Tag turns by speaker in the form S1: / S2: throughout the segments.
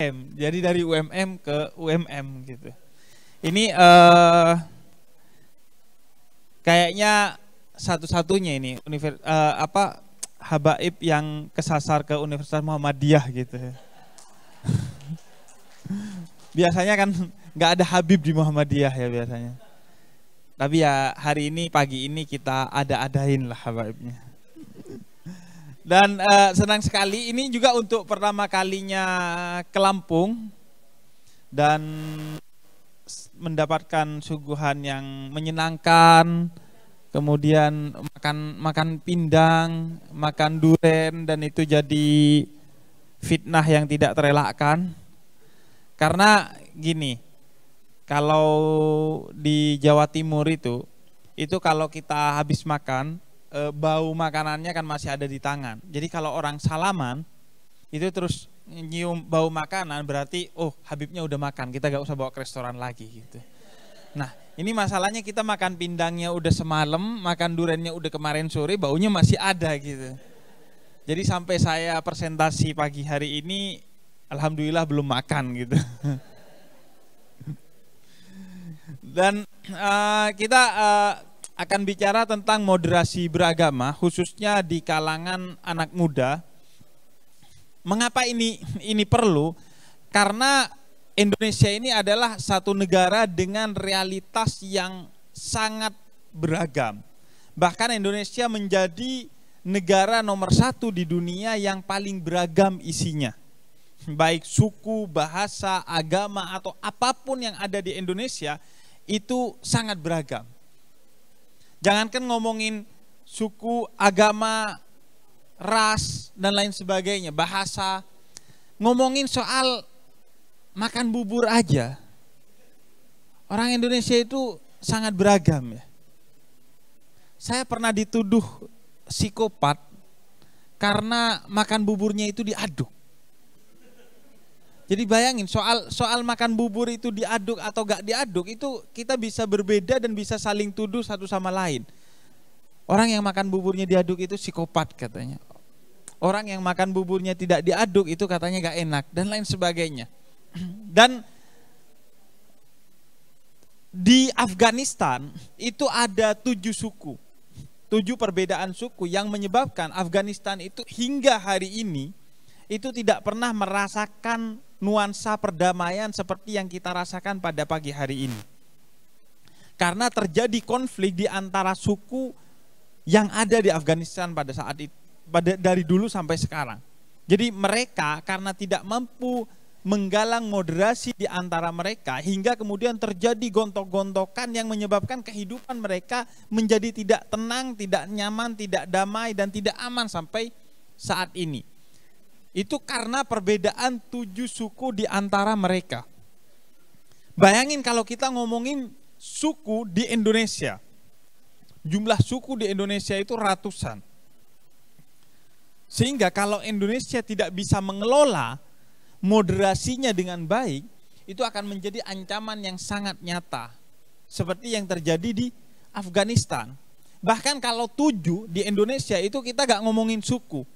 S1: UMM. Jadi dari UMM ke UMM gitu. Ini uh, kayaknya satu-satunya ini univers uh, apa habaib yang kesasar ke Universitas Muhammadiyah gitu. biasanya kan nggak ada Habib di Muhammadiyah ya biasanya. Tapi ya hari ini pagi ini kita ada-adain lah habaibnya. Dan uh, senang sekali ini juga untuk pertama kalinya ke Lampung dan mendapatkan suguhan yang menyenangkan, kemudian makan makan pindang, makan duren dan itu jadi fitnah yang tidak terelakkan. Karena gini, kalau di Jawa Timur itu itu kalau kita habis makan Eh, bau makanannya kan masih ada di tangan. Jadi kalau orang salaman itu terus nyium bau makanan berarti oh Habibnya udah makan, kita gak usah bawa ke restoran lagi gitu. Nah, ini masalahnya kita makan pindangnya udah semalam, makan durennya udah kemarin sore, baunya masih ada gitu. Jadi sampai saya presentasi pagi hari ini, alhamdulillah belum makan gitu. Dan uh, kita uh, akan bicara tentang moderasi beragama khususnya di kalangan anak muda. Mengapa ini ini perlu? Karena Indonesia ini adalah satu negara dengan realitas yang sangat beragam. Bahkan Indonesia menjadi negara nomor satu di dunia yang paling beragam isinya. Baik suku, bahasa, agama, atau apapun yang ada di Indonesia itu sangat beragam Jangankan ngomongin suku, agama, ras, dan lain sebagainya, bahasa. Ngomongin soal makan bubur aja. Orang Indonesia itu sangat beragam ya. Saya pernah dituduh psikopat karena makan buburnya itu diaduk. Jadi bayangin soal soal makan bubur itu diaduk atau gak diaduk itu kita bisa berbeda dan bisa saling tuduh satu sama lain. Orang yang makan buburnya diaduk itu psikopat katanya. Orang yang makan buburnya tidak diaduk itu katanya gak enak dan lain sebagainya. Dan di Afghanistan itu ada tujuh suku, tujuh perbedaan suku yang menyebabkan Afghanistan itu hingga hari ini itu tidak pernah merasakan nuansa perdamaian seperti yang kita rasakan pada pagi hari ini. Karena terjadi konflik di antara suku yang ada di Afghanistan pada saat itu, pada dari dulu sampai sekarang. Jadi mereka karena tidak mampu menggalang moderasi di antara mereka hingga kemudian terjadi gontok-gontokan yang menyebabkan kehidupan mereka menjadi tidak tenang, tidak nyaman, tidak damai dan tidak aman sampai saat ini. Itu karena perbedaan tujuh suku di antara mereka. Bayangin kalau kita ngomongin suku di Indonesia. Jumlah suku di Indonesia itu ratusan. Sehingga kalau Indonesia tidak bisa mengelola moderasinya dengan baik, itu akan menjadi ancaman yang sangat nyata. Seperti yang terjadi di Afghanistan. Bahkan kalau tujuh di Indonesia itu kita gak ngomongin suku.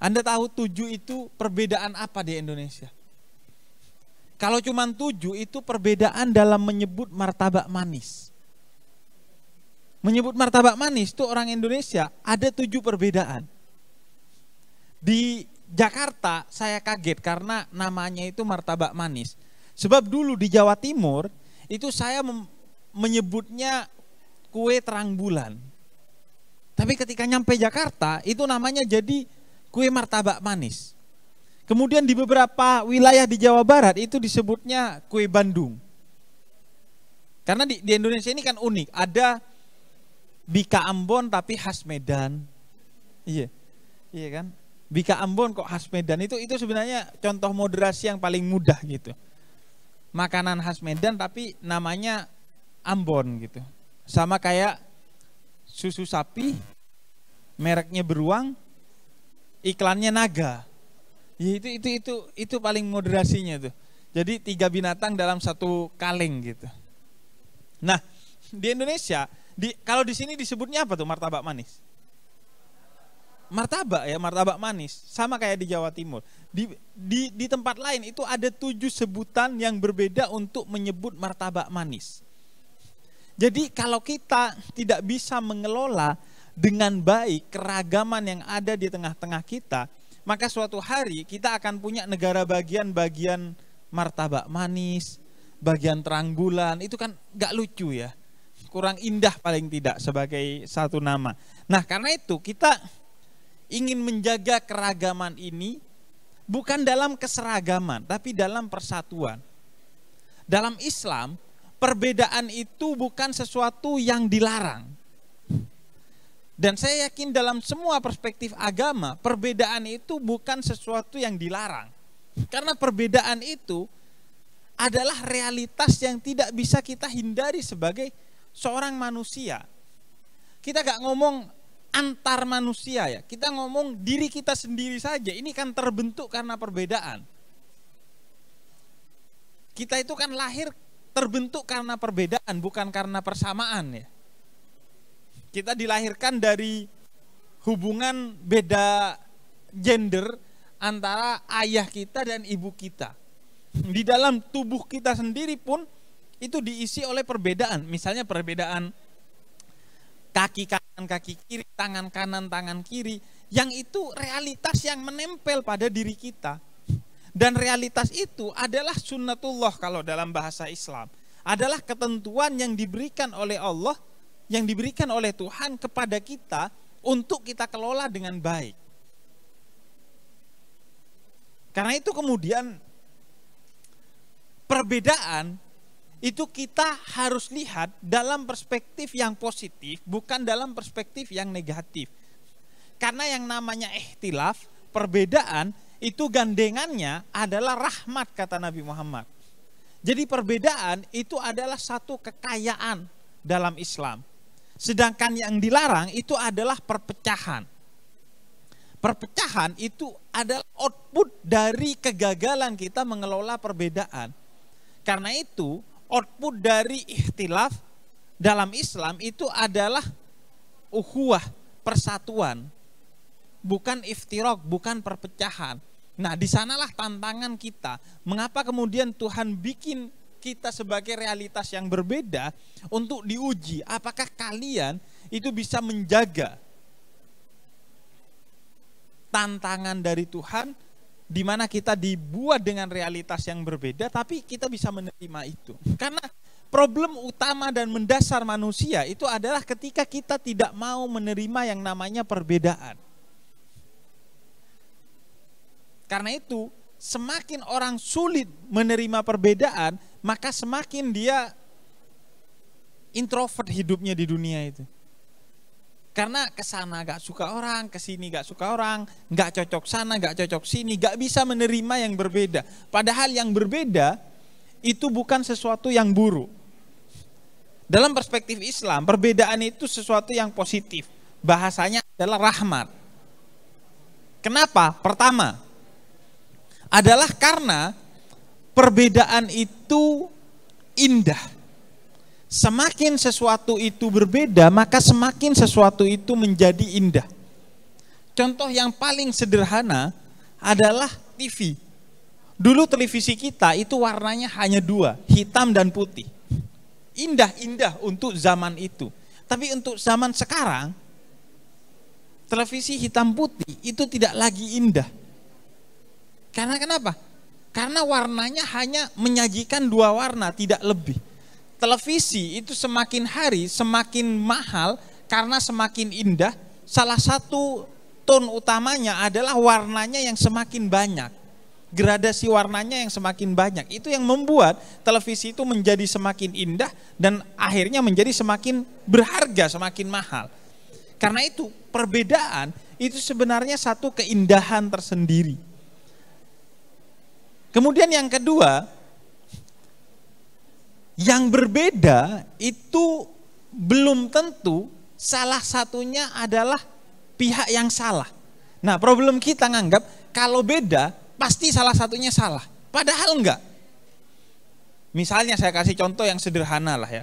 S1: Anda tahu tujuh itu perbedaan apa di Indonesia? Kalau cuma tujuh itu perbedaan dalam menyebut martabak manis. Menyebut martabak manis itu orang Indonesia ada tujuh perbedaan. Di Jakarta saya kaget karena namanya itu martabak manis. Sebab dulu di Jawa Timur itu saya menyebutnya kue terang bulan. Tapi ketika nyampe Jakarta itu namanya jadi kue martabak manis. Kemudian di beberapa wilayah di Jawa Barat itu disebutnya kue Bandung. Karena di, di Indonesia ini kan unik, ada Bika Ambon tapi khas Medan. Iya. Iya kan? Bika Ambon kok khas Medan itu itu sebenarnya contoh moderasi yang paling mudah gitu. Makanan khas Medan tapi namanya Ambon gitu. Sama kayak susu sapi mereknya beruang iklannya naga. Ya, itu itu itu itu paling moderasinya tuh. Jadi tiga binatang dalam satu kaleng gitu. Nah, di Indonesia, di, kalau di sini disebutnya apa tuh martabak manis? Martabak ya, martabak manis. Sama kayak di Jawa Timur. Di, di, di tempat lain itu ada tujuh sebutan yang berbeda untuk menyebut martabak manis. Jadi kalau kita tidak bisa mengelola dengan baik keragaman yang ada di tengah-tengah kita, maka suatu hari kita akan punya negara bagian-bagian martabak manis, bagian terang bulan, itu kan gak lucu ya. Kurang indah paling tidak sebagai satu nama. Nah karena itu kita ingin menjaga keragaman ini bukan dalam keseragaman, tapi dalam persatuan. Dalam Islam, perbedaan itu bukan sesuatu yang dilarang, dan saya yakin dalam semua perspektif agama, perbedaan itu bukan sesuatu yang dilarang. Karena perbedaan itu adalah realitas yang tidak bisa kita hindari sebagai seorang manusia. Kita gak ngomong antar manusia ya, kita ngomong diri kita sendiri saja. Ini kan terbentuk karena perbedaan. Kita itu kan lahir terbentuk karena perbedaan, bukan karena persamaan ya. Kita dilahirkan dari hubungan beda gender antara ayah kita dan ibu kita. Di dalam tubuh kita sendiri pun itu diisi oleh perbedaan. Misalnya perbedaan kaki kanan, kaki kiri, tangan kanan, tangan kiri. Yang itu realitas yang menempel pada diri kita. Dan realitas itu adalah sunnatullah kalau dalam bahasa Islam. Adalah ketentuan yang diberikan oleh Allah yang diberikan oleh Tuhan kepada kita untuk kita kelola dengan baik. Karena itu kemudian perbedaan itu kita harus lihat dalam perspektif yang positif, bukan dalam perspektif yang negatif. Karena yang namanya ikhtilaf, perbedaan itu gandengannya adalah rahmat kata Nabi Muhammad. Jadi perbedaan itu adalah satu kekayaan dalam Islam. Sedangkan yang dilarang itu adalah perpecahan. Perpecahan itu adalah output dari kegagalan kita mengelola perbedaan. Karena itu, output dari ikhtilaf dalam Islam itu adalah uhuah, persatuan. Bukan iftirok, bukan perpecahan. Nah, disanalah tantangan kita. Mengapa kemudian Tuhan bikin kita sebagai realitas yang berbeda untuk diuji apakah kalian itu bisa menjaga tantangan dari Tuhan di mana kita dibuat dengan realitas yang berbeda tapi kita bisa menerima itu. Karena problem utama dan mendasar manusia itu adalah ketika kita tidak mau menerima yang namanya perbedaan. Karena itu, semakin orang sulit menerima perbedaan, maka semakin dia introvert hidupnya di dunia itu. Karena kesana gak suka orang, kesini gak suka orang, gak cocok sana, gak cocok sini, gak bisa menerima yang berbeda. Padahal yang berbeda itu bukan sesuatu yang buruk. Dalam perspektif Islam, perbedaan itu sesuatu yang positif. Bahasanya adalah rahmat. Kenapa? Pertama, adalah karena perbedaan itu indah. Semakin sesuatu itu berbeda, maka semakin sesuatu itu menjadi indah. Contoh yang paling sederhana adalah TV. Dulu televisi kita itu warnanya hanya dua, hitam dan putih. Indah-indah untuk zaman itu. Tapi untuk zaman sekarang, televisi hitam putih itu tidak lagi indah karena kenapa? Karena warnanya hanya menyajikan dua warna, tidak lebih. Televisi itu semakin hari semakin mahal karena semakin indah. Salah satu tone utamanya adalah warnanya yang semakin banyak. Gradasi warnanya yang semakin banyak. Itu yang membuat televisi itu menjadi semakin indah dan akhirnya menjadi semakin berharga, semakin mahal. Karena itu perbedaan itu sebenarnya satu keindahan tersendiri Kemudian yang kedua, yang berbeda itu belum tentu salah satunya adalah pihak yang salah. Nah, problem kita nganggap kalau beda pasti salah satunya salah. Padahal enggak. Misalnya saya kasih contoh yang sederhana lah ya.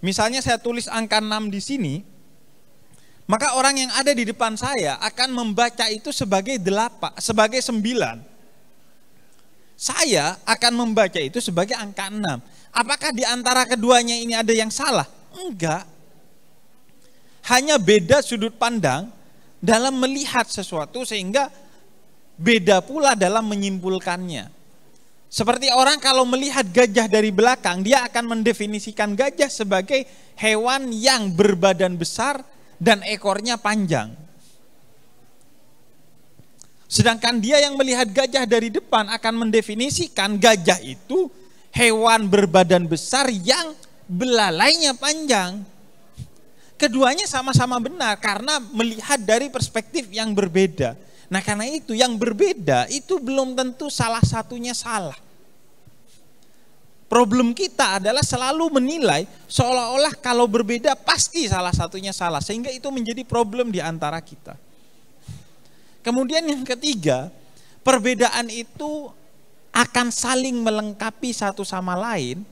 S1: Misalnya saya tulis angka 6 di sini, maka orang yang ada di depan saya akan membaca itu sebagai 8, sebagai 9. Saya akan membaca itu sebagai angka 6. Apakah di antara keduanya ini ada yang salah? Enggak. Hanya beda sudut pandang dalam melihat sesuatu sehingga beda pula dalam menyimpulkannya. Seperti orang kalau melihat gajah dari belakang, dia akan mendefinisikan gajah sebagai hewan yang berbadan besar dan ekornya panjang. Sedangkan dia yang melihat gajah dari depan akan mendefinisikan gajah itu hewan berbadan besar yang belalainya panjang. Keduanya sama-sama benar karena melihat dari perspektif yang berbeda. Nah, karena itu yang berbeda itu belum tentu salah satunya salah. Problem kita adalah selalu menilai seolah-olah kalau berbeda pasti salah satunya salah sehingga itu menjadi problem di antara kita. Kemudian yang ketiga, perbedaan itu akan saling melengkapi satu sama lain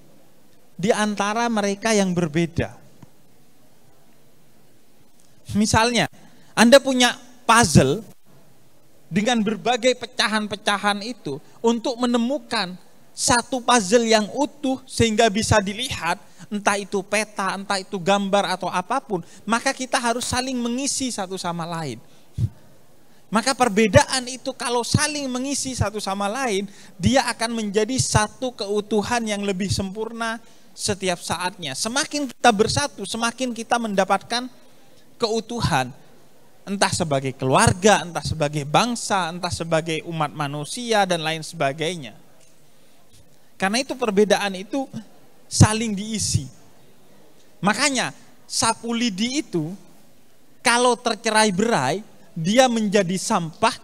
S1: di antara mereka yang berbeda. Misalnya, Anda punya puzzle dengan berbagai pecahan-pecahan itu untuk menemukan satu puzzle yang utuh sehingga bisa dilihat entah itu peta, entah itu gambar atau apapun, maka kita harus saling mengisi satu sama lain. Maka perbedaan itu kalau saling mengisi satu sama lain, dia akan menjadi satu keutuhan yang lebih sempurna setiap saatnya. Semakin kita bersatu, semakin kita mendapatkan keutuhan. Entah sebagai keluarga, entah sebagai bangsa, entah sebagai umat manusia dan lain sebagainya. Karena itu perbedaan itu saling diisi. Makanya sapu lidi itu kalau tercerai berai dia menjadi sampah,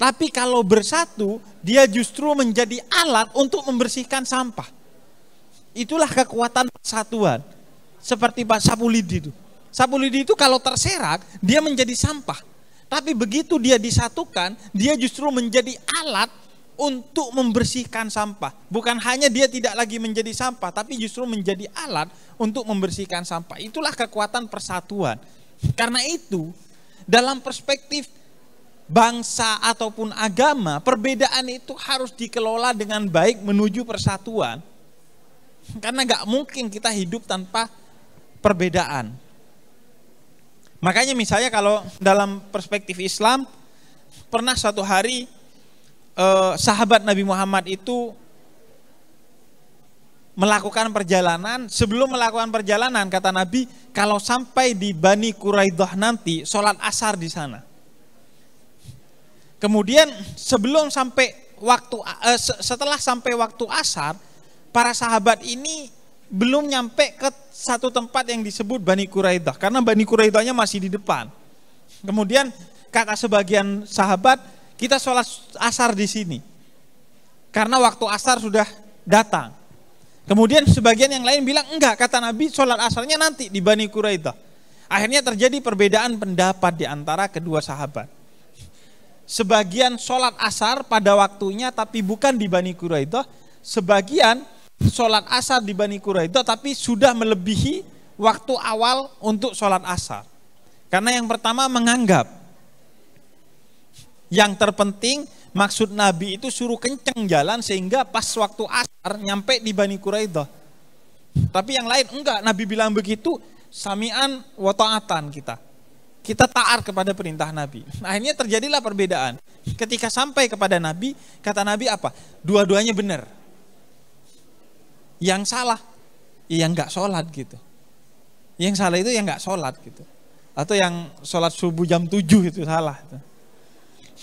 S1: tapi kalau bersatu, dia justru menjadi alat untuk membersihkan sampah. Itulah kekuatan persatuan. Seperti Pak Sapulidi itu. Sapulidi itu kalau terserak, dia menjadi sampah. Tapi begitu dia disatukan, dia justru menjadi alat untuk membersihkan sampah. Bukan hanya dia tidak lagi menjadi sampah, tapi justru menjadi alat untuk membersihkan sampah. Itulah kekuatan persatuan. Karena itu, dalam perspektif bangsa ataupun agama, perbedaan itu harus dikelola dengan baik menuju persatuan. Karena gak mungkin kita hidup tanpa perbedaan. Makanya misalnya kalau dalam perspektif Islam, pernah satu hari eh, sahabat Nabi Muhammad itu melakukan perjalanan, sebelum melakukan perjalanan kata Nabi, kalau sampai di Bani Quraidah nanti sholat asar di sana. Kemudian sebelum sampai waktu eh, setelah sampai waktu asar, para sahabat ini belum nyampe ke satu tempat yang disebut Bani Quraidah karena Bani Quraidahnya masih di depan. Kemudian kata sebagian sahabat, kita sholat asar di sini. Karena waktu asar sudah datang. Kemudian sebagian yang lain bilang enggak, kata Nabi sholat asarnya nanti di Bani Quraida. Akhirnya terjadi perbedaan pendapat di antara kedua sahabat. Sebagian sholat asar pada waktunya tapi bukan di Bani Quraida. Sebagian sholat asar di Bani Quraida tapi sudah melebihi waktu awal untuk sholat asar. Karena yang pertama menganggap yang terpenting Maksud Nabi itu suruh kenceng jalan sehingga pas waktu asar nyampe di Bani Quraidah. Tapi yang lain enggak, Nabi bilang begitu, samian wa ta'atan kita. Kita taat kepada perintah Nabi. Nah, akhirnya terjadilah perbedaan. Ketika sampai kepada Nabi, kata Nabi apa? Dua-duanya benar. Yang salah, yang enggak sholat gitu. Yang salah itu yang enggak sholat gitu. Atau yang sholat subuh jam 7 itu salah. Gitu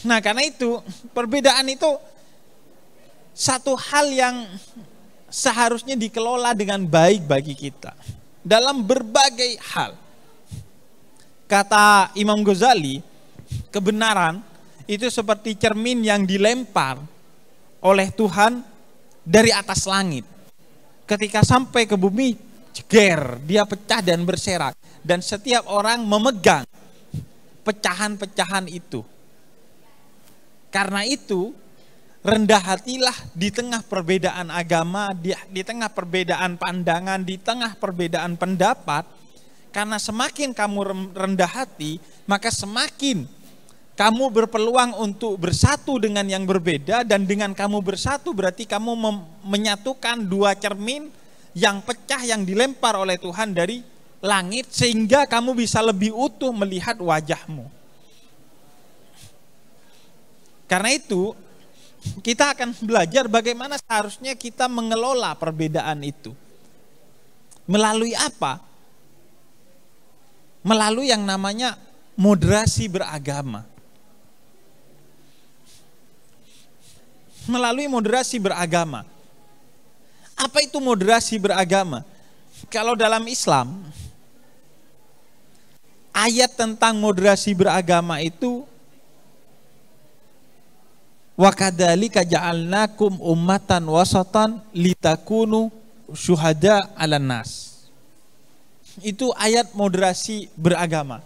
S1: Nah karena itu perbedaan itu satu hal yang seharusnya dikelola dengan baik bagi kita dalam berbagai hal. Kata Imam Ghazali, kebenaran itu seperti cermin yang dilempar oleh Tuhan dari atas langit. Ketika sampai ke bumi, ceger dia pecah dan berserak. Dan setiap orang memegang pecahan-pecahan itu. Karena itu, rendah hatilah di tengah perbedaan agama, di, di tengah perbedaan pandangan, di tengah perbedaan pendapat. Karena semakin kamu rendah hati, maka semakin kamu berpeluang untuk bersatu dengan yang berbeda dan dengan kamu bersatu berarti kamu menyatukan dua cermin yang pecah yang dilempar oleh Tuhan dari langit sehingga kamu bisa lebih utuh melihat wajahmu. Karena itu kita akan belajar bagaimana seharusnya kita mengelola perbedaan itu. Melalui apa? Melalui yang namanya moderasi beragama. Melalui moderasi beragama. Apa itu moderasi beragama? Kalau dalam Islam, ayat tentang moderasi beragama itu Wa kadzalika ja'alnakum ummatan wasatan litakunu syuhada 'alan nas. Itu ayat moderasi beragama.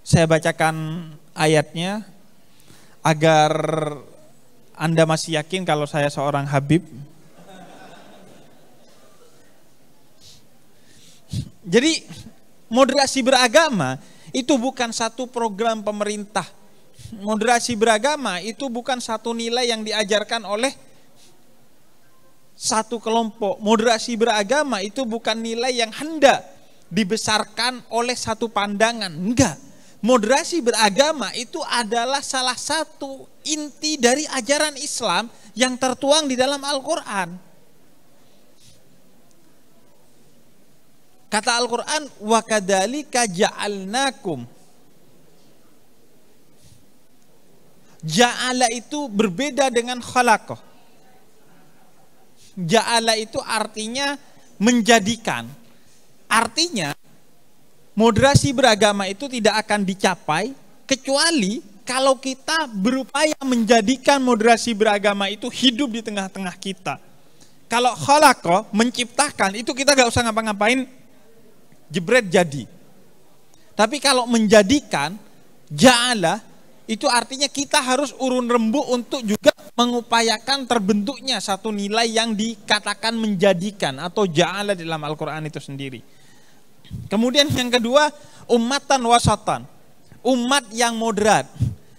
S1: Saya bacakan ayatnya agar Anda masih yakin kalau saya seorang habib. Jadi moderasi beragama itu bukan satu program pemerintah moderasi beragama itu bukan satu nilai yang diajarkan oleh satu kelompok. Moderasi beragama itu bukan nilai yang hendak dibesarkan oleh satu pandangan. Enggak. Moderasi beragama itu adalah salah satu inti dari ajaran Islam yang tertuang di dalam Al-Qur'an. Kata Al-Quran, وَكَذَلِكَ جَعَلْنَاكُمْ Ja'ala itu berbeda dengan khalaqah. Ja'ala itu artinya menjadikan. Artinya moderasi beragama itu tidak akan dicapai kecuali kalau kita berupaya menjadikan moderasi beragama itu hidup di tengah-tengah kita. Kalau khalaqo menciptakan itu kita gak usah ngapa-ngapain jebret jadi. Tapi kalau menjadikan ja'ala itu artinya kita harus urun rembuk untuk juga mengupayakan terbentuknya satu nilai yang dikatakan menjadikan atau ja'ala dalam Al-Quran itu sendiri. Kemudian yang kedua, umatan wasatan. Umat yang moderat.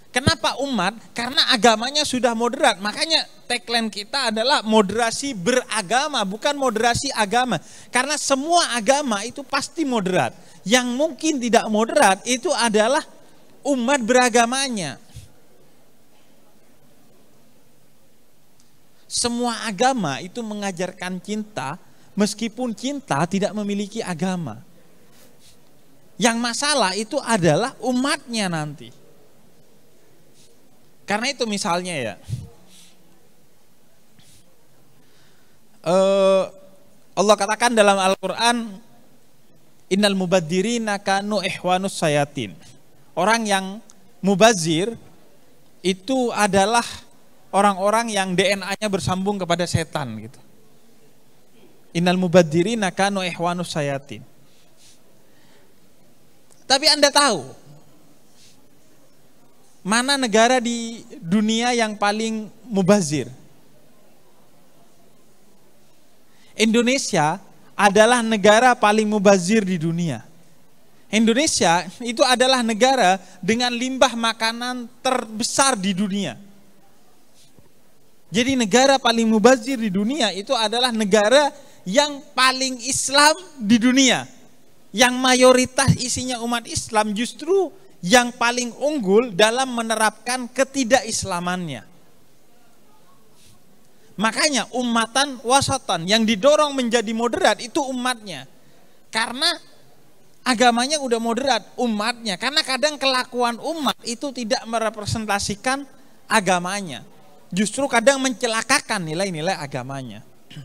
S1: Kenapa umat? Karena agamanya sudah moderat. Makanya tagline kita adalah moderasi beragama, bukan moderasi agama. Karena semua agama itu pasti moderat. Yang mungkin tidak moderat itu adalah umat beragamanya. Semua agama itu mengajarkan cinta, meskipun cinta tidak memiliki agama. Yang masalah itu adalah umatnya nanti. Karena itu misalnya ya, eh, Allah katakan dalam Al-Quran, Innal mubaddirina kanu ihwanus sayatin. Orang yang mubazir itu adalah orang-orang yang DNA-nya bersambung kepada setan gitu. Innal mubadzirina kanu ihwanus sayatin. Tapi Anda tahu mana negara di dunia yang paling mubazir? Indonesia adalah negara paling mubazir di dunia. Indonesia itu adalah negara dengan limbah makanan terbesar di dunia. Jadi negara paling mubazir di dunia itu adalah negara yang paling Islam di dunia. Yang mayoritas isinya umat Islam justru yang paling unggul dalam menerapkan ketidakislamannya. Makanya umatan wasatan yang didorong menjadi moderat itu umatnya. Karena agamanya udah moderat umatnya karena kadang kelakuan umat itu tidak merepresentasikan agamanya justru kadang mencelakakan nilai-nilai agamanya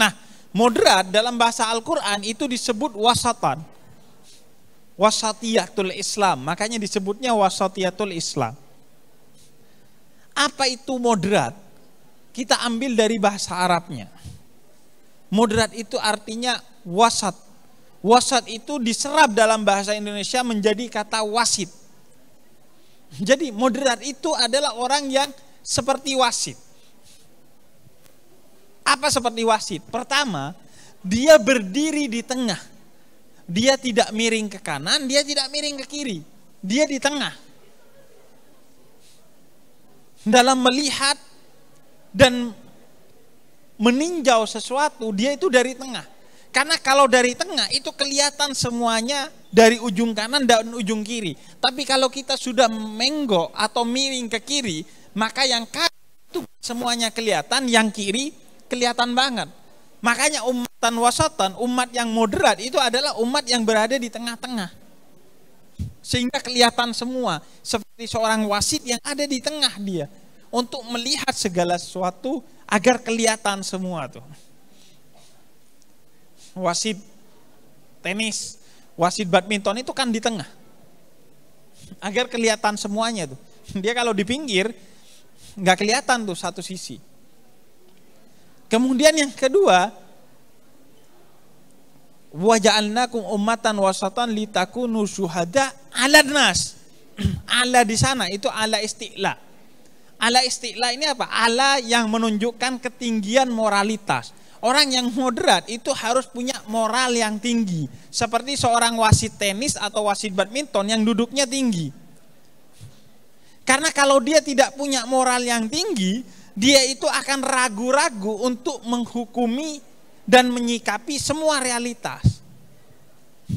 S1: nah moderat dalam bahasa Al-Qur'an itu disebut wasatan wasatiyatul Islam makanya disebutnya wasatiyatul Islam apa itu moderat kita ambil dari bahasa Arabnya moderat itu artinya wasat wasat itu diserap dalam bahasa Indonesia menjadi kata wasit. Jadi moderat itu adalah orang yang seperti wasit. Apa seperti wasit? Pertama, dia berdiri di tengah. Dia tidak miring ke kanan, dia tidak miring ke kiri. Dia di tengah. Dalam melihat dan meninjau sesuatu, dia itu dari tengah. Karena kalau dari tengah itu kelihatan semuanya dari ujung kanan dan ujung kiri. Tapi kalau kita sudah menggo atau miring ke kiri, maka yang kanan itu semuanya kelihatan, yang kiri kelihatan banget. Makanya umatan wasatan, umat yang moderat itu adalah umat yang berada di tengah-tengah. Sehingga kelihatan semua, seperti seorang wasit yang ada di tengah dia. Untuk melihat segala sesuatu agar kelihatan semua tuh wasit tenis, wasit badminton itu kan di tengah. Agar kelihatan semuanya tuh. Dia kalau di pinggir nggak kelihatan tuh satu sisi. Kemudian yang kedua, waja'alnakum ummatan wasatan litakunu syuhada aladnas, nas. Ala di sana itu ala istiqla. Ala istiqla ini apa? Ala yang menunjukkan ketinggian moralitas Orang yang moderat itu harus punya moral yang tinggi. Seperti seorang wasit tenis atau wasit badminton yang duduknya tinggi. Karena kalau dia tidak punya moral yang tinggi, dia itu akan ragu-ragu untuk menghukumi dan menyikapi semua realitas.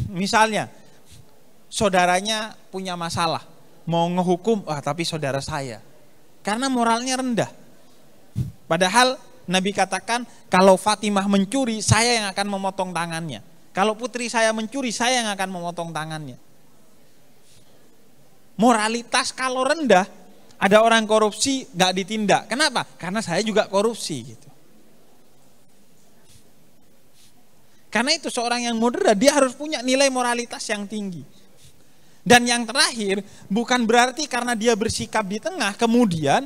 S1: Misalnya, saudaranya punya masalah, mau ngehukum, ah tapi saudara saya. Karena moralnya rendah. Padahal Nabi katakan, kalau Fatimah mencuri, saya yang akan memotong tangannya. Kalau putri saya mencuri, saya yang akan memotong tangannya. Moralitas kalau rendah, ada orang korupsi nggak ditindak. Kenapa? Karena saya juga korupsi gitu. Karena itu seorang yang moderat dia harus punya nilai moralitas yang tinggi. Dan yang terakhir bukan berarti karena dia bersikap di tengah kemudian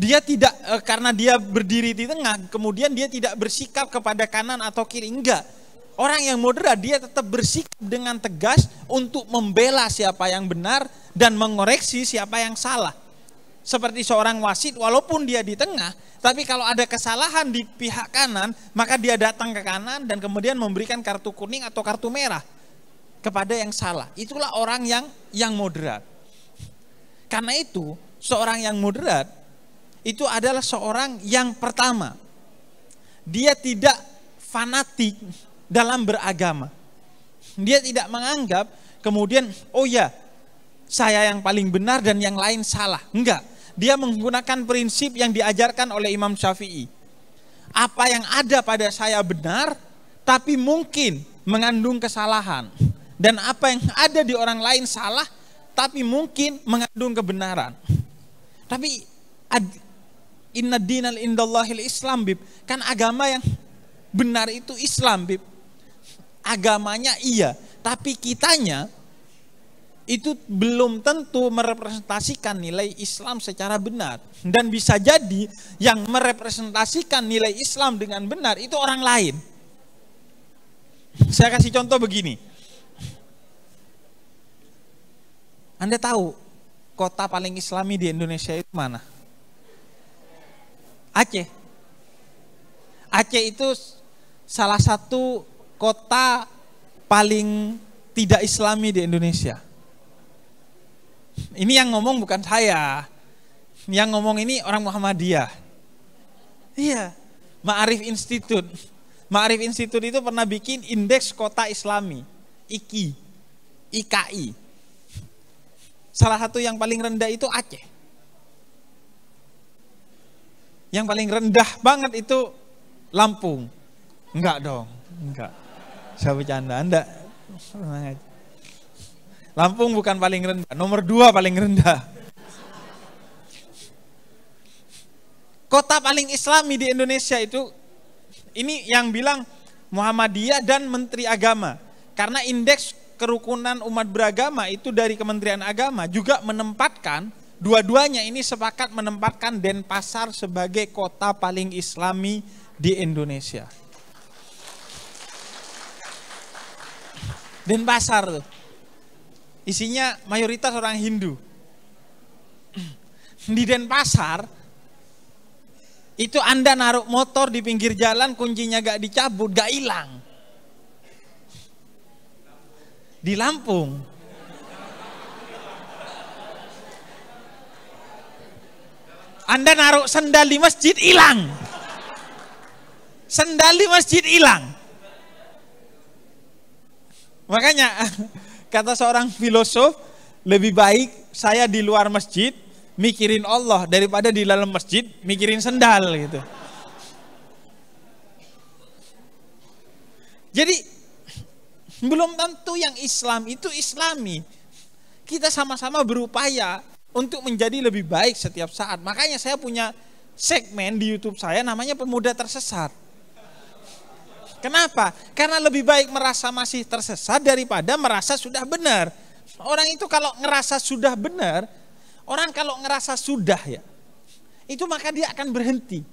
S1: dia tidak eh, karena dia berdiri di tengah, kemudian dia tidak bersikap kepada kanan atau kiri enggak. Orang yang moderat dia tetap bersikap dengan tegas untuk membela siapa yang benar dan mengoreksi siapa yang salah. Seperti seorang wasit walaupun dia di tengah, tapi kalau ada kesalahan di pihak kanan, maka dia datang ke kanan dan kemudian memberikan kartu kuning atau kartu merah kepada yang salah. Itulah orang yang yang moderat. Karena itu, seorang yang moderat itu adalah seorang yang pertama. Dia tidak fanatik dalam beragama. Dia tidak menganggap kemudian oh ya saya yang paling benar dan yang lain salah. Enggak. Dia menggunakan prinsip yang diajarkan oleh Imam Syafi'i. Apa yang ada pada saya benar tapi mungkin mengandung kesalahan dan apa yang ada di orang lain salah tapi mungkin mengandung kebenaran. Tapi Inna dinal indallahil Islam, Bib. Kan agama yang benar itu Islam, Bib. Agamanya iya, tapi kitanya itu belum tentu merepresentasikan nilai Islam secara benar. Dan bisa jadi yang merepresentasikan nilai Islam dengan benar itu orang lain. Saya kasih contoh begini. Anda tahu kota paling islami di Indonesia itu mana? Aceh. Aceh itu salah satu kota paling tidak islami di Indonesia. Ini yang ngomong bukan saya. Yang ngomong ini orang Muhammadiyah. Iya. Ma'arif Institute. Ma'arif Institute itu pernah bikin indeks kota islami. IKI. IKI. Salah satu yang paling rendah itu Aceh. Yang paling rendah banget itu Lampung. Enggak dong, enggak. Saya bercanda, enggak. Lampung bukan paling rendah, nomor dua paling rendah. Kota paling islami di Indonesia itu, ini yang bilang Muhammadiyah dan Menteri Agama. Karena indeks kerukunan umat beragama itu dari Kementerian Agama juga menempatkan Dua-duanya ini sepakat menempatkan Denpasar sebagai kota paling islami di Indonesia. Denpasar tuh. Isinya mayoritas orang Hindu. Di Denpasar itu Anda naruh motor di pinggir jalan kuncinya gak dicabut, gak hilang. Di Lampung Anda naruh sendal di masjid hilang. Sendal di masjid hilang. Makanya kata seorang filosof, lebih baik saya di luar masjid mikirin Allah daripada di dalam masjid mikirin sendal gitu. Jadi belum tentu yang Islam itu Islami. Kita sama-sama berupaya untuk menjadi lebih baik setiap saat. Makanya saya punya segmen di YouTube saya namanya pemuda tersesat. Kenapa? Karena lebih baik merasa masih tersesat daripada merasa sudah benar. Orang itu kalau ngerasa sudah benar, orang kalau ngerasa sudah ya, itu maka dia akan berhenti.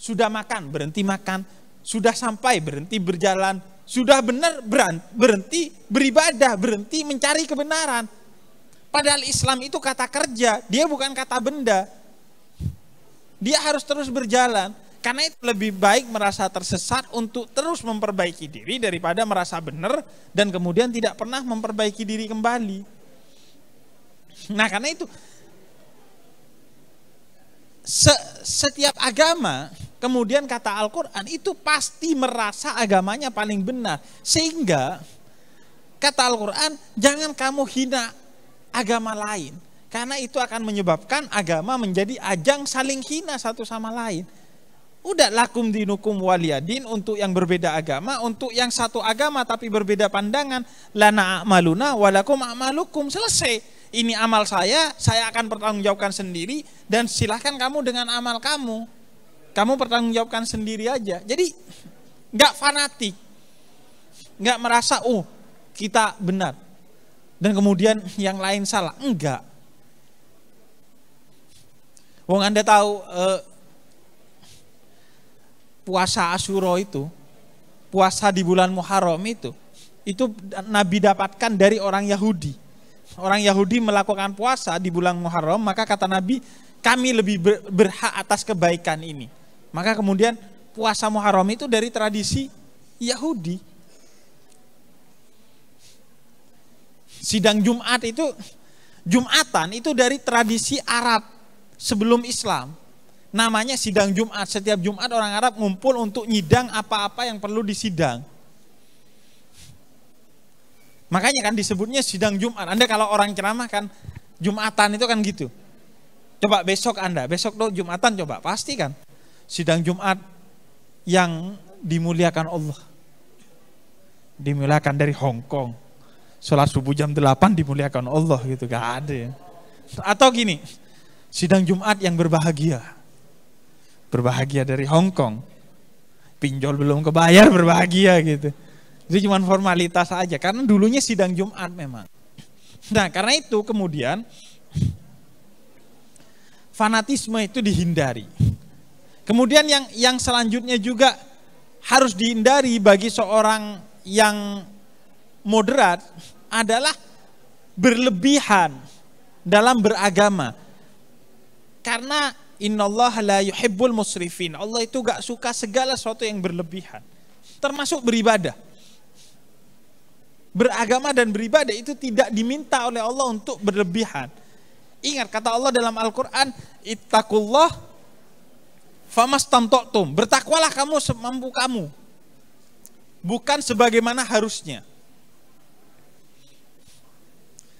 S1: Sudah makan, berhenti makan. Sudah sampai, berhenti berjalan. Sudah benar, berhenti beribadah, berhenti mencari kebenaran Padahal Islam itu kata kerja, dia bukan kata benda. Dia harus terus berjalan. Karena itu lebih baik merasa tersesat untuk terus memperbaiki diri daripada merasa benar dan kemudian tidak pernah memperbaiki diri kembali. Nah karena itu se setiap agama kemudian kata Al-Quran itu pasti merasa agamanya paling benar. Sehingga kata Al-Quran jangan kamu hina agama lain. Karena itu akan menyebabkan agama menjadi ajang saling hina satu sama lain. Udah lakum dinukum waliyadin untuk yang berbeda agama, untuk yang satu agama tapi berbeda pandangan. Lana amaluna walakum amalukum. Selesai. Ini amal saya, saya akan pertanggungjawabkan sendiri dan silahkan kamu dengan amal kamu. Kamu pertanggungjawabkan sendiri aja. Jadi nggak fanatik, nggak merasa oh kita benar dan kemudian yang lain salah. Enggak. Wong Anda tahu eh, puasa Asyura itu, puasa di bulan Muharram itu, itu Nabi dapatkan dari orang Yahudi. Orang Yahudi melakukan puasa di bulan Muharram, maka kata Nabi, kami lebih berhak atas kebaikan ini. Maka kemudian puasa Muharram itu dari tradisi Yahudi. sidang Jumat itu Jumatan itu dari tradisi Arab sebelum Islam. Namanya sidang Jumat. Setiap Jumat orang Arab ngumpul untuk nyidang apa-apa yang perlu disidang. Makanya kan disebutnya sidang Jumat. Anda kalau orang ceramah kan Jumatan itu kan gitu. Coba besok Anda, besok dong Jumatan coba, pasti kan. Sidang Jumat yang dimuliakan Allah. Dimuliakan dari Hong Kong sholat subuh jam 8 dimuliakan Allah gitu gak ada ya. atau gini sidang Jumat yang berbahagia berbahagia dari Hong Kong pinjol belum kebayar berbahagia gitu jadi cuma formalitas aja karena dulunya sidang Jumat memang nah karena itu kemudian fanatisme itu dihindari kemudian yang yang selanjutnya juga harus dihindari bagi seorang yang moderat adalah berlebihan dalam beragama. Karena Allah la yuhibbul musrifin. Allah itu gak suka segala sesuatu yang berlebihan. Termasuk beribadah. Beragama dan beribadah itu tidak diminta oleh Allah untuk berlebihan. Ingat kata Allah dalam Al-Quran, Ittaqullah famastamto'tum. Bertakwalah kamu semampu kamu. Bukan sebagaimana harusnya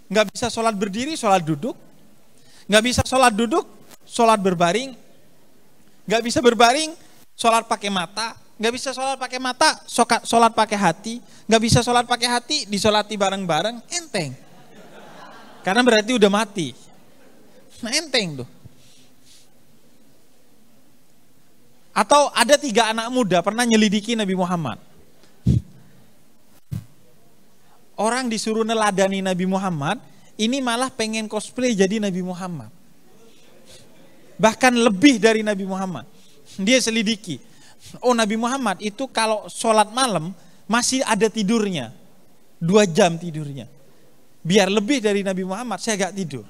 S1: nggak bisa sholat berdiri, sholat duduk, nggak bisa sholat duduk, sholat berbaring, nggak bisa berbaring, sholat pakai mata, nggak bisa sholat pakai mata, sholat pakai hati, nggak bisa sholat pakai hati, disolati bareng-bareng, enteng. Karena berarti udah mati. Nah enteng tuh. Atau ada tiga anak muda pernah nyelidiki Nabi Muhammad. orang disuruh neladani Nabi Muhammad, ini malah pengen cosplay jadi Nabi Muhammad. Bahkan lebih dari Nabi Muhammad. Dia selidiki. Oh Nabi Muhammad itu kalau sholat malam masih ada tidurnya. Dua jam tidurnya. Biar lebih dari Nabi Muhammad saya gak tidur.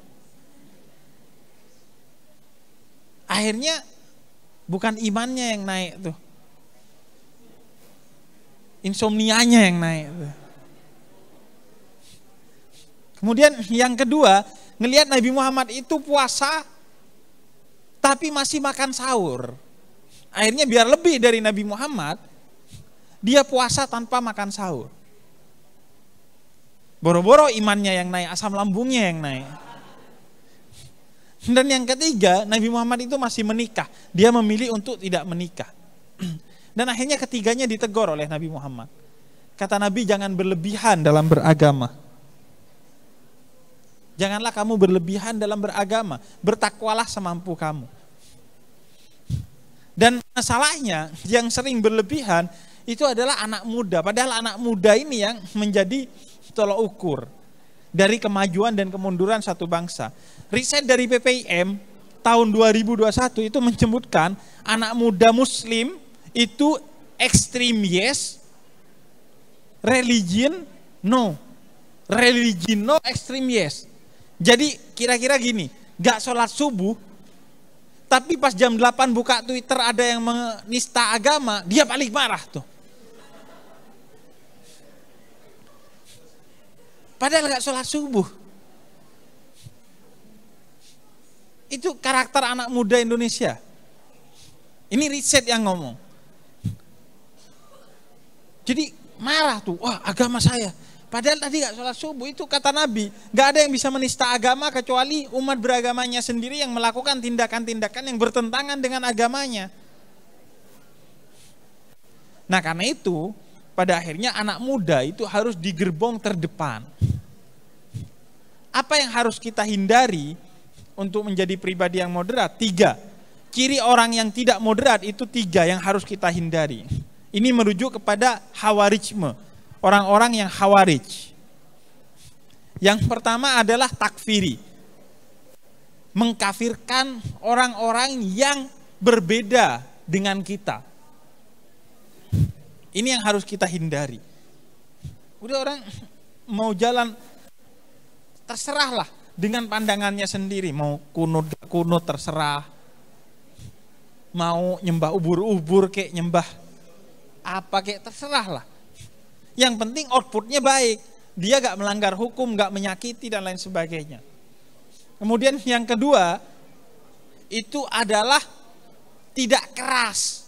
S1: Akhirnya bukan imannya yang naik tuh. Insomnianya yang naik tuh Kemudian yang kedua, ngelihat Nabi Muhammad itu puasa tapi masih makan sahur. Akhirnya biar lebih dari Nabi Muhammad, dia puasa tanpa makan sahur. Boro-boro imannya yang naik, asam lambungnya yang naik. Dan yang ketiga, Nabi Muhammad itu masih menikah. Dia memilih untuk tidak menikah. Dan akhirnya ketiganya ditegur oleh Nabi Muhammad. Kata Nabi, jangan berlebihan dalam beragama. Janganlah kamu berlebihan dalam beragama, bertakwalah semampu kamu. Dan masalahnya yang sering berlebihan itu adalah anak muda. Padahal anak muda ini yang menjadi tolok ukur dari kemajuan dan kemunduran satu bangsa. Riset dari PPIM tahun 2021 itu menyebutkan anak muda muslim itu ekstrim yes, religion no. Religion no, ekstrim yes. Jadi kira-kira gini, gak sholat subuh, tapi pas jam 8 buka Twitter ada yang menista agama, dia paling marah tuh. Padahal gak sholat subuh. Itu karakter anak muda Indonesia. Ini riset yang ngomong. Jadi marah tuh, wah agama saya Padahal tadi gak sholat subuh itu kata Nabi, Gak ada yang bisa menista agama kecuali umat beragamanya sendiri yang melakukan tindakan-tindakan yang bertentangan dengan agamanya. Nah karena itu pada akhirnya anak muda itu harus digerbong terdepan. Apa yang harus kita hindari untuk menjadi pribadi yang moderat? Tiga. Ciri orang yang tidak moderat itu tiga yang harus kita hindari. Ini merujuk kepada hawarisme orang-orang yang khawarij. Yang pertama adalah takfiri. Mengkafirkan orang-orang yang berbeda dengan kita. Ini yang harus kita hindari. Udah orang mau jalan terserahlah dengan pandangannya sendiri mau kunut kunut terserah mau nyembah ubur-ubur kayak nyembah apa kayak terserahlah yang penting outputnya baik. Dia gak melanggar hukum, gak menyakiti dan lain sebagainya. Kemudian yang kedua itu adalah tidak keras.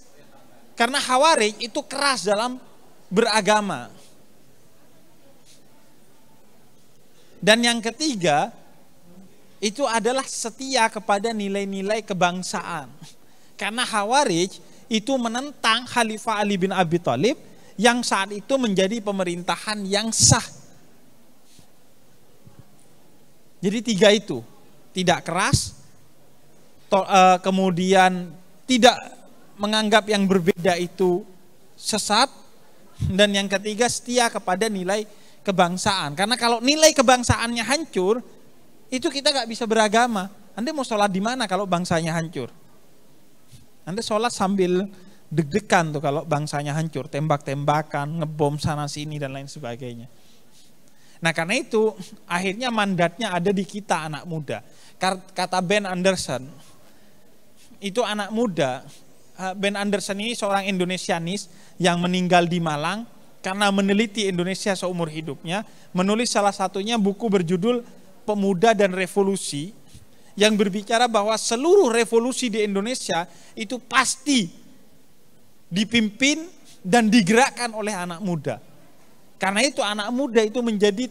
S1: Karena Hawarij itu keras dalam beragama. Dan yang ketiga itu adalah setia kepada nilai-nilai kebangsaan. Karena Hawarij itu menentang Khalifah Ali bin Abi Thalib yang saat itu menjadi pemerintahan yang sah. Jadi tiga itu, tidak keras, to, uh, kemudian tidak menganggap yang berbeda itu sesat, dan yang ketiga setia kepada nilai kebangsaan. Karena kalau nilai kebangsaannya hancur, itu kita gak bisa beragama. Anda mau sholat di mana kalau bangsanya hancur? Anda sholat sambil deg-degan tuh kalau bangsanya hancur, tembak-tembakan, ngebom sana sini dan lain sebagainya. Nah karena itu akhirnya mandatnya ada di kita anak muda. Kata Ben Anderson, itu anak muda. Ben Anderson ini seorang Indonesianis yang meninggal di Malang karena meneliti Indonesia seumur hidupnya, menulis salah satunya buku berjudul Pemuda dan Revolusi yang berbicara bahwa seluruh revolusi di Indonesia itu pasti dipimpin dan digerakkan oleh anak muda. Karena itu anak muda itu menjadi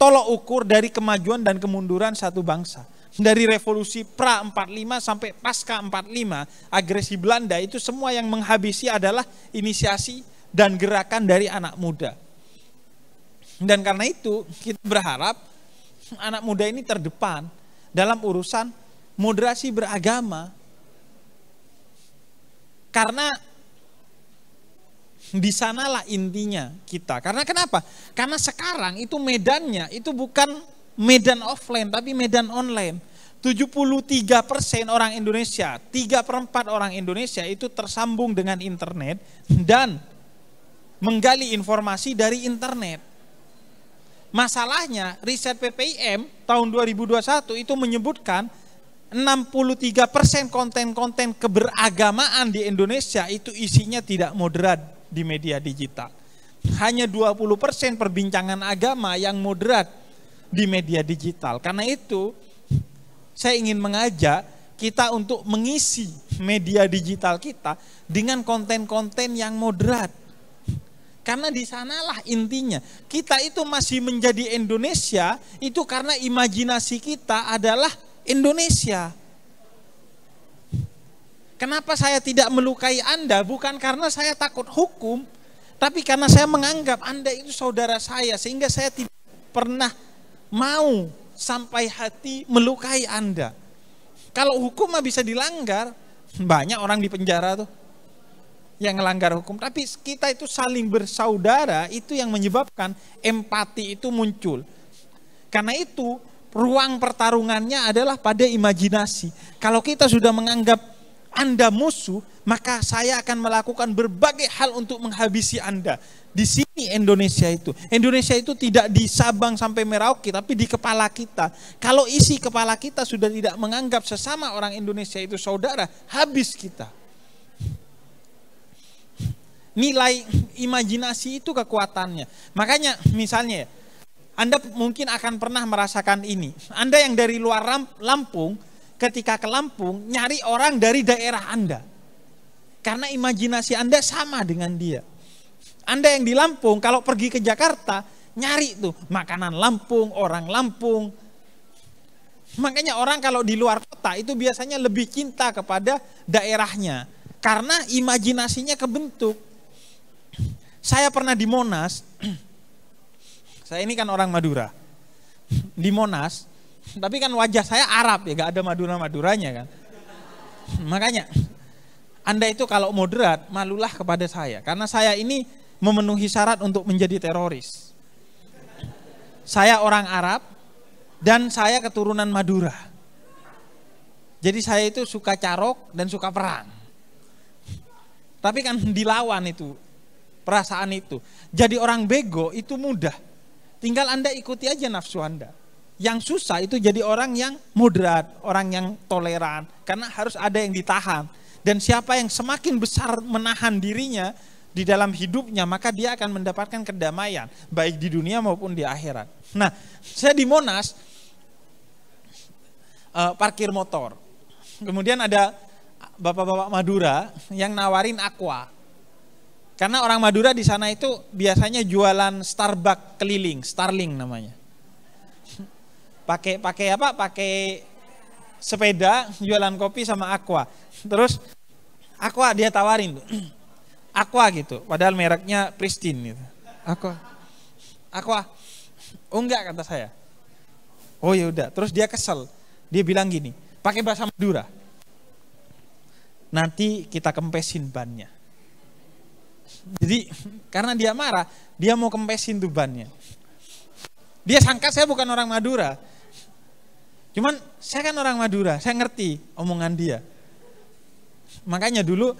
S1: tolok ukur dari kemajuan dan kemunduran satu bangsa. Dari revolusi pra 45 sampai pasca 45, agresi Belanda itu semua yang menghabisi adalah inisiasi dan gerakan dari anak muda. Dan karena itu kita berharap anak muda ini terdepan dalam urusan moderasi beragama, karena di sanalah intinya kita. Karena kenapa? Karena sekarang itu medannya itu bukan medan offline tapi medan online. 73 persen orang Indonesia, 3 per 4 orang Indonesia itu tersambung dengan internet dan menggali informasi dari internet. Masalahnya riset PPIM tahun 2021 itu menyebutkan 63% konten-konten keberagamaan di Indonesia itu isinya tidak moderat di media digital. Hanya 20% perbincangan agama yang moderat di media digital. Karena itu saya ingin mengajak kita untuk mengisi media digital kita dengan konten-konten yang moderat. Karena di sanalah intinya. Kita itu masih menjadi Indonesia itu karena imajinasi kita adalah Indonesia. Kenapa saya tidak melukai Anda? Bukan karena saya takut hukum, tapi karena saya menganggap Anda itu saudara saya, sehingga saya tidak pernah mau sampai hati melukai Anda. Kalau hukum mah bisa dilanggar, banyak orang di penjara tuh yang melanggar hukum. Tapi kita itu saling bersaudara, itu yang menyebabkan empati itu muncul. Karena itu ruang pertarungannya adalah pada imajinasi. Kalau kita sudah menganggap Anda musuh, maka saya akan melakukan berbagai hal untuk menghabisi Anda. Di sini Indonesia itu. Indonesia itu tidak di Sabang sampai Merauke, tapi di kepala kita. Kalau isi kepala kita sudah tidak menganggap sesama orang Indonesia itu saudara, habis kita. Nilai imajinasi itu kekuatannya. Makanya misalnya ya, anda mungkin akan pernah merasakan ini. Anda yang dari luar Lampung, ketika ke Lampung, nyari orang dari daerah Anda. Karena imajinasi Anda sama dengan dia. Anda yang di Lampung, kalau pergi ke Jakarta, nyari tuh makanan Lampung, orang Lampung. Makanya orang kalau di luar kota itu biasanya lebih cinta kepada daerahnya. Karena imajinasinya kebentuk. Saya pernah di Monas, Saya ini kan orang Madura. Di Monas, tapi kan wajah saya Arab ya, gak ada Madura-Maduranya kan. Makanya, Anda itu kalau moderat, malulah kepada saya. Karena saya ini memenuhi syarat untuk menjadi teroris. Saya orang Arab, dan saya keturunan Madura. Jadi saya itu suka carok dan suka perang. Tapi kan dilawan itu, perasaan itu. Jadi orang bego itu mudah. Tinggal Anda ikuti aja nafsu Anda. Yang susah itu jadi orang yang moderat, orang yang toleran. Karena harus ada yang ditahan. Dan siapa yang semakin besar menahan dirinya di dalam hidupnya, maka dia akan mendapatkan kedamaian. Baik di dunia maupun di akhirat. Nah, saya di Monas, uh, parkir motor. Kemudian ada bapak-bapak Madura yang nawarin aqua karena orang Madura di sana itu biasanya jualan Starbucks keliling, Starling namanya. Pakai pakai apa? Pakai sepeda jualan kopi sama Aqua. Terus Aqua dia tawarin tuh. Aqua gitu, padahal mereknya Pristine gitu. Aqua. Aqua. Oh enggak kata saya. Oh ya udah, terus dia kesel. Dia bilang gini, pakai bahasa Madura. Nanti kita kempesin bannya. Jadi karena dia marah, dia mau kempesin tuh bannya. Dia sangka saya bukan orang Madura. Cuman saya kan orang Madura, saya ngerti omongan dia. Makanya dulu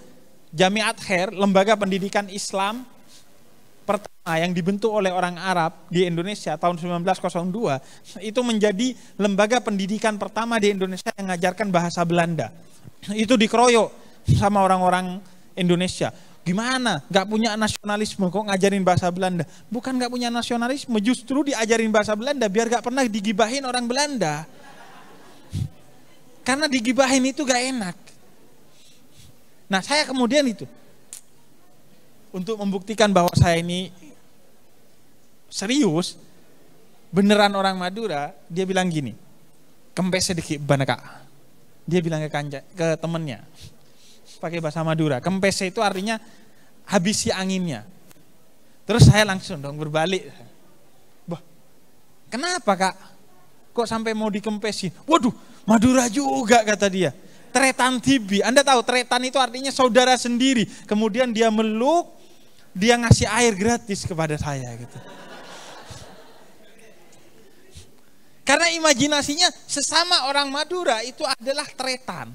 S1: Jamiat Her, lembaga pendidikan Islam pertama yang dibentuk oleh orang Arab di Indonesia tahun 1902 itu menjadi lembaga pendidikan pertama di Indonesia yang mengajarkan bahasa Belanda. Itu dikeroyok sama orang-orang Indonesia. Gimana? Gak punya nasionalisme kok ngajarin bahasa Belanda? Bukan gak punya nasionalisme, justru diajarin bahasa Belanda biar gak pernah digibahin orang Belanda. Karena digibahin itu gak enak. Nah saya kemudian itu, untuk membuktikan bahwa saya ini serius, beneran orang Madura, dia bilang gini, kempes sedikit banaka. Dia bilang ke, kanca, ke temennya, pakai bahasa Madura. Kempese itu artinya habisi anginnya. Terus saya langsung dong berbalik. Bah, kenapa kak? Kok sampai mau dikempesin? Waduh, Madura juga kata dia. Tretan tibi. Anda tahu tretan itu artinya saudara sendiri. Kemudian dia meluk, dia ngasih air gratis kepada saya gitu. Karena imajinasinya sesama orang Madura itu adalah tretan,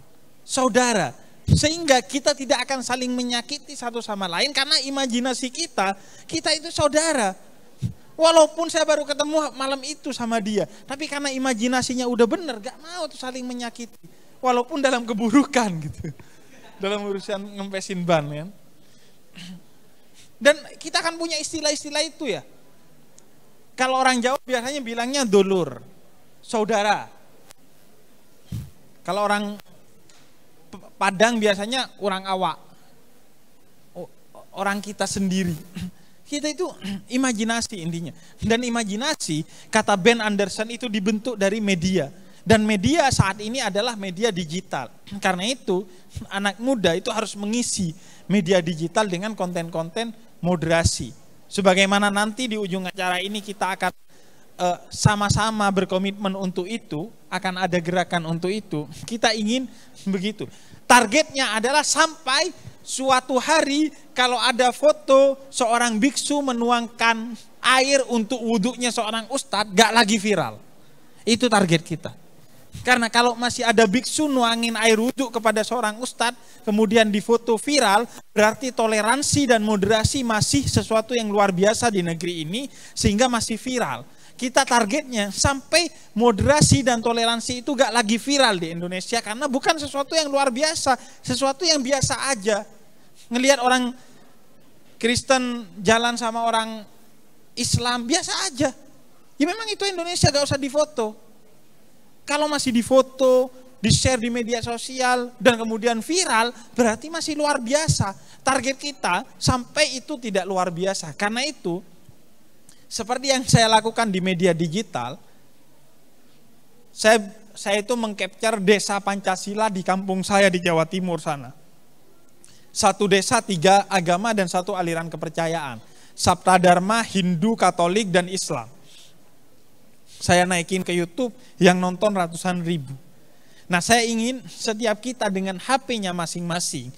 S1: saudara. Sehingga kita tidak akan saling menyakiti satu sama lain karena imajinasi kita, kita itu saudara. Walaupun saya baru ketemu malam itu sama dia, tapi karena imajinasinya udah bener, gak mau tuh saling menyakiti. Walaupun dalam keburukan gitu. Dalam urusan ngempesin ban kan. Dan kita akan punya istilah-istilah itu ya. Kalau orang Jawa biasanya bilangnya dulur, saudara. Kalau orang Padang biasanya orang awak. Orang kita sendiri. Kita itu imajinasi intinya. Dan imajinasi, kata Ben Anderson itu dibentuk dari media. Dan media saat ini adalah media digital. Karena itu, anak muda itu harus mengisi media digital dengan konten-konten moderasi. Sebagaimana nanti di ujung acara ini kita akan Eh, sama-sama berkomitmen untuk itu, akan ada gerakan untuk itu. Kita ingin begitu. Targetnya adalah sampai suatu hari kalau ada foto seorang biksu menuangkan air untuk wuduknya seorang ustadz, gak lagi viral. Itu target kita. Karena kalau masih ada biksu nuangin air wuduk kepada seorang ustadz, kemudian difoto viral, berarti toleransi dan moderasi masih sesuatu yang luar biasa di negeri ini, sehingga masih viral kita targetnya sampai moderasi dan toleransi itu gak lagi viral di Indonesia karena bukan sesuatu yang luar biasa, sesuatu yang biasa aja. Ngelihat orang Kristen jalan sama orang Islam biasa aja. Ya memang itu Indonesia gak usah difoto. Kalau masih difoto, di-share di media sosial dan kemudian viral, berarti masih luar biasa. Target kita sampai itu tidak luar biasa. Karena itu seperti yang saya lakukan di media digital, saya saya itu mengcapture desa Pancasila di kampung saya di Jawa Timur sana. Satu desa, tiga agama dan satu aliran kepercayaan. Sabta Dharma, Hindu, Katolik, dan Islam. Saya naikin ke Youtube yang nonton ratusan ribu. Nah saya ingin setiap kita dengan HP-nya masing-masing,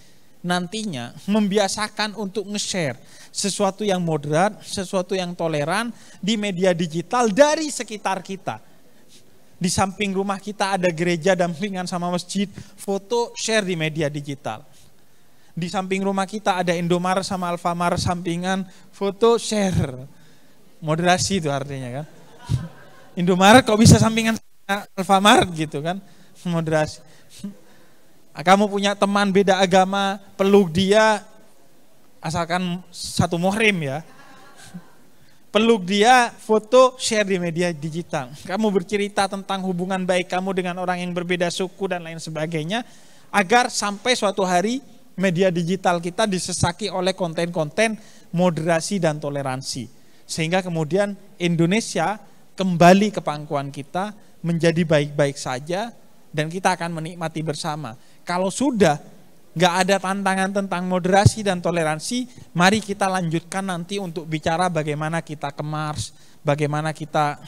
S1: nantinya membiasakan untuk nge-share sesuatu yang moderat, sesuatu yang toleran di media digital dari sekitar kita. Di samping rumah kita ada gereja dampingan sama masjid, foto share di media digital. Di samping rumah kita ada Indomaret sama Alfamart sampingan, foto share. Moderasi itu artinya kan. Indomaret kok bisa sampingan Alfamart gitu kan. Moderasi. Ah, kamu punya teman beda agama, peluk dia, asalkan satu muhrim ya. Peluk dia, foto, share di media digital. Kamu bercerita tentang hubungan baik kamu dengan orang yang berbeda suku dan lain sebagainya. Agar sampai suatu hari media digital kita disesaki oleh konten-konten moderasi dan toleransi. Sehingga kemudian Indonesia kembali ke pangkuan kita menjadi baik-baik saja dan kita akan menikmati bersama. Kalau sudah nggak ada tantangan tentang moderasi dan toleransi, mari kita lanjutkan nanti untuk bicara bagaimana kita ke Mars, bagaimana kita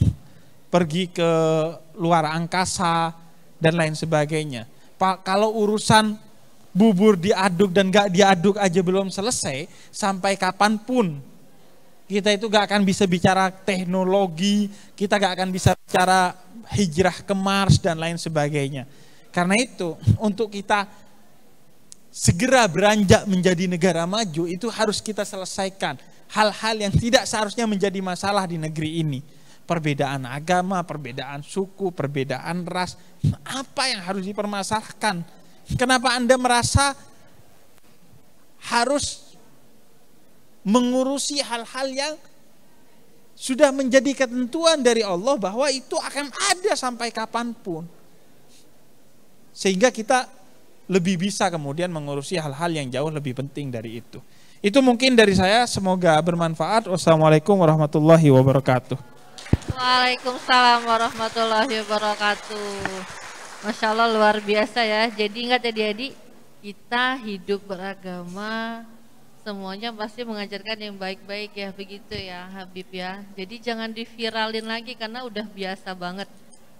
S1: pergi ke luar angkasa dan lain sebagainya. Pak, kalau urusan bubur diaduk dan gak diaduk aja belum selesai, sampai kapanpun kita itu gak akan bisa bicara teknologi, kita gak akan bisa bicara hijrah ke Mars dan lain sebagainya. Karena itu, untuk kita segera beranjak menjadi negara maju, itu harus kita selesaikan hal-hal yang tidak seharusnya menjadi masalah di negeri ini. Perbedaan agama, perbedaan suku, perbedaan ras, apa yang harus dipermasalahkan? Kenapa Anda merasa harus mengurusi hal-hal yang sudah menjadi ketentuan dari Allah bahwa itu akan ada sampai kapanpun? Sehingga kita lebih bisa kemudian mengurusi hal-hal yang jauh lebih penting dari itu. Itu mungkin dari saya, semoga bermanfaat. Wassalamualaikum warahmatullahi wabarakatuh.
S2: Waalaikumsalam warahmatullahi wabarakatuh. Masya Allah luar biasa ya. Jadi ingat ya adik kita hidup beragama semuanya pasti mengajarkan yang baik-baik ya begitu ya Habib ya. Jadi jangan diviralin lagi karena udah biasa banget.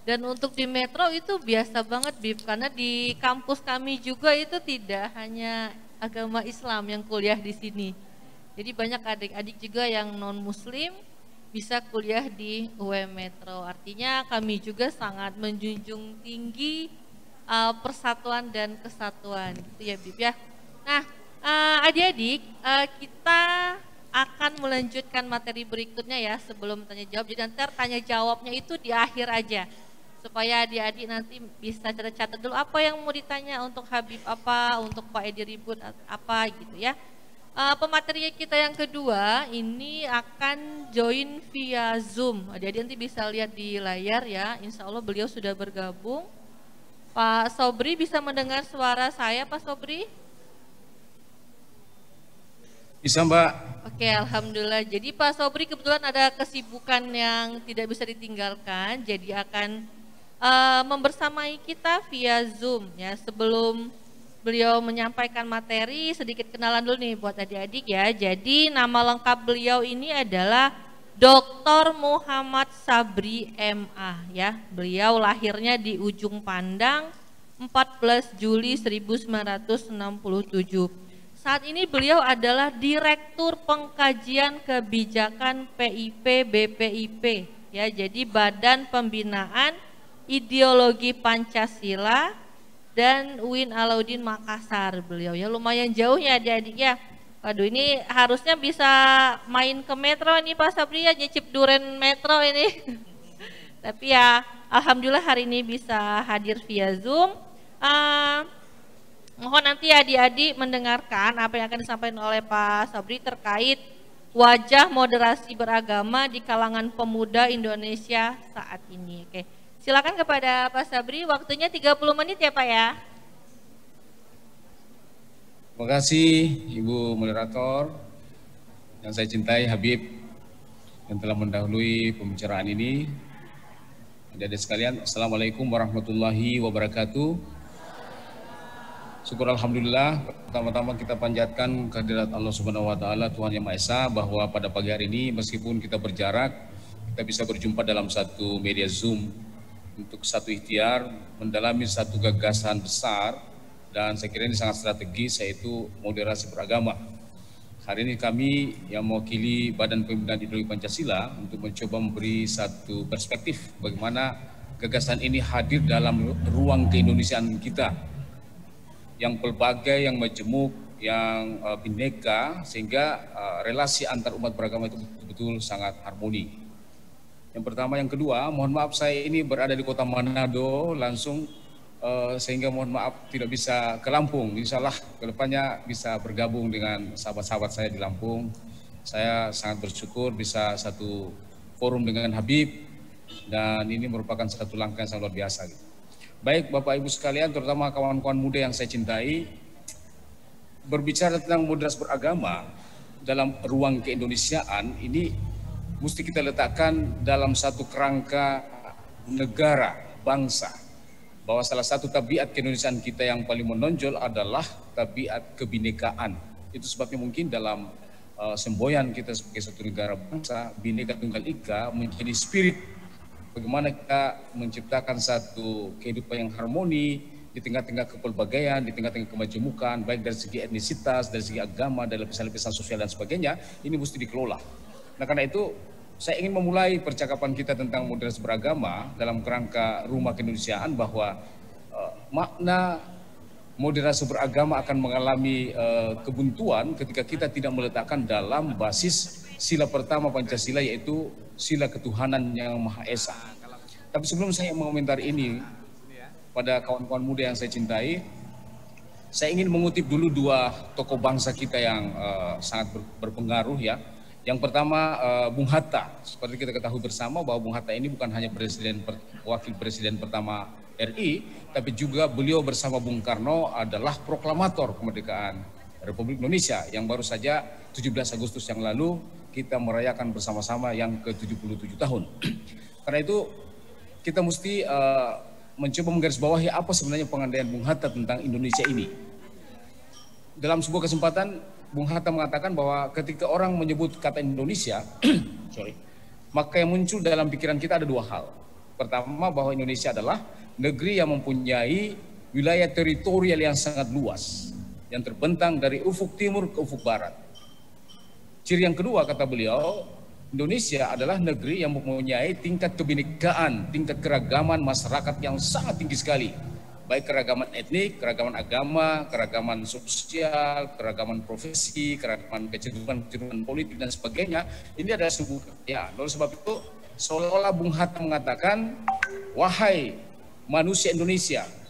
S2: Dan untuk di metro itu biasa banget Bib, karena di kampus kami juga itu tidak hanya agama Islam yang kuliah di sini. Jadi banyak adik-adik juga yang non muslim bisa kuliah di UM Metro. Artinya kami juga sangat menjunjung tinggi uh, persatuan dan kesatuan gitu ya Bib ya. Nah, uh, adik-adik uh, kita akan melanjutkan materi berikutnya ya sebelum tanya jawab. Jadi nanti tanya jawabnya itu di akhir aja supaya adik-adik nanti bisa catat-catat dulu apa yang mau ditanya untuk Habib apa, untuk Pak Edi Ribut apa gitu ya. Uh, kita yang kedua ini akan join via Zoom. Jadi nanti bisa lihat di layar ya. Insya Allah beliau sudah bergabung. Pak Sobri bisa mendengar suara saya Pak Sobri? Bisa Mbak. Oke Alhamdulillah. Jadi Pak Sobri kebetulan ada kesibukan yang tidak bisa ditinggalkan. Jadi akan uh, membersamai kita via Zoom ya. Sebelum beliau menyampaikan materi, sedikit kenalan dulu nih buat adik-adik ya. Jadi nama lengkap beliau ini adalah Dr. Muhammad Sabri MA ya. Beliau lahirnya di Ujung Pandang 14 Juli 1967. Saat ini beliau adalah Direktur Pengkajian Kebijakan PIP BPIP ya. Jadi Badan Pembinaan ideologi Pancasila dan Win Alauddin Makassar beliau ya lumayan jauhnya adik adik ya Waduh ini harusnya bisa main ke Metro ini Pak Sabri ya nyicip duren Metro ini. Tapi ya Alhamdulillah hari ini bisa hadir via Zoom. Uh, mohon nanti adik-adik mendengarkan apa yang akan disampaikan oleh Pak Sabri terkait wajah moderasi beragama di kalangan pemuda Indonesia saat ini. Oke. Okay. Silakan kepada Pak Sabri, waktunya 30 menit ya Pak ya.
S3: Terima kasih Ibu Moderator yang saya cintai Habib yang telah mendahului pembicaraan ini. Jadi sekalian, Assalamualaikum warahmatullahi wabarakatuh. Syukur Alhamdulillah, pertama-tama kita panjatkan kehadirat Allah Subhanahu wa Ta'ala, Tuhan Yang Maha Esa, bahwa pada pagi hari ini, meskipun kita berjarak, kita bisa berjumpa dalam satu media Zoom untuk satu ikhtiar mendalami satu gagasan besar dan saya kira ini sangat strategis yaitu moderasi beragama. Hari ini kami yang mewakili Badan Pembinaan Ideologi Pancasila untuk mencoba memberi satu perspektif bagaimana gagasan ini hadir dalam ruang keindonesiaan kita yang pelbagai, yang majemuk, yang eh, bineka sehingga eh, relasi antar umat beragama itu betul-betul sangat harmoni. Yang pertama, yang kedua, mohon maaf saya ini berada di kota Manado langsung uh, sehingga mohon maaf tidak bisa ke Lampung. ke depannya bisa bergabung dengan sahabat-sahabat saya di Lampung. Saya sangat bersyukur bisa satu forum dengan Habib dan ini merupakan satu langkah yang sangat luar biasa. Gitu. Baik Bapak Ibu sekalian, terutama kawan-kawan muda yang saya cintai, berbicara tentang mudras beragama dalam ruang keindonesiaan ini mesti kita letakkan dalam satu kerangka negara, bangsa. Bahwa salah satu tabiat keindonesiaan kita yang paling menonjol adalah tabiat kebinekaan. Itu sebabnya mungkin dalam uh, semboyan kita sebagai satu negara bangsa, bineka tunggal ika menjadi spirit bagaimana kita menciptakan satu kehidupan yang harmoni di tengah-tengah kepelbagaian, di tengah-tengah kemajemukan, baik dari segi etnisitas, dari segi agama, dari lapisan-lapisan sosial dan sebagainya, ini mesti dikelola. Nah karena itu saya ingin memulai percakapan kita tentang moderasi beragama dalam kerangka rumah keindonesiaan bahwa uh, makna moderasi beragama akan mengalami uh, kebuntuan ketika kita tidak meletakkan dalam basis sila pertama Pancasila yaitu sila ketuhanan yang Maha Esa. Tapi sebelum saya mengomentari ini pada kawan-kawan muda yang saya cintai, saya ingin mengutip dulu dua tokoh bangsa kita yang uh, sangat berpengaruh ya yang pertama eh, Bung Hatta, seperti kita ketahui bersama bahwa Bung Hatta ini bukan hanya presiden wakil presiden pertama RI, tapi juga beliau bersama Bung Karno adalah proklamator kemerdekaan Republik Indonesia yang baru saja 17 Agustus yang lalu kita merayakan bersama-sama yang ke-77 tahun. Karena itu kita mesti eh, mencoba menggarisbawahi apa sebenarnya pengandaian Bung Hatta tentang Indonesia ini. Dalam sebuah kesempatan Bung Hatta mengatakan bahwa ketika orang menyebut kata Indonesia, sorry, maka yang muncul dalam pikiran kita ada dua hal. Pertama bahwa Indonesia adalah negeri yang mempunyai wilayah teritorial yang sangat luas, yang terbentang dari ufuk timur ke ufuk barat. Ciri yang kedua kata beliau, Indonesia adalah negeri yang mempunyai tingkat kebinekaan, tingkat keragaman masyarakat yang sangat tinggi sekali baik keragaman etnik, keragaman agama, keragaman sosial, keragaman profesi, keragaman kecenderungan-kecenderungan politik dan sebagainya, ini adalah sebuah ya. Oleh sebab itu seolah-olah Bung Hatta mengatakan, wahai manusia Indonesia,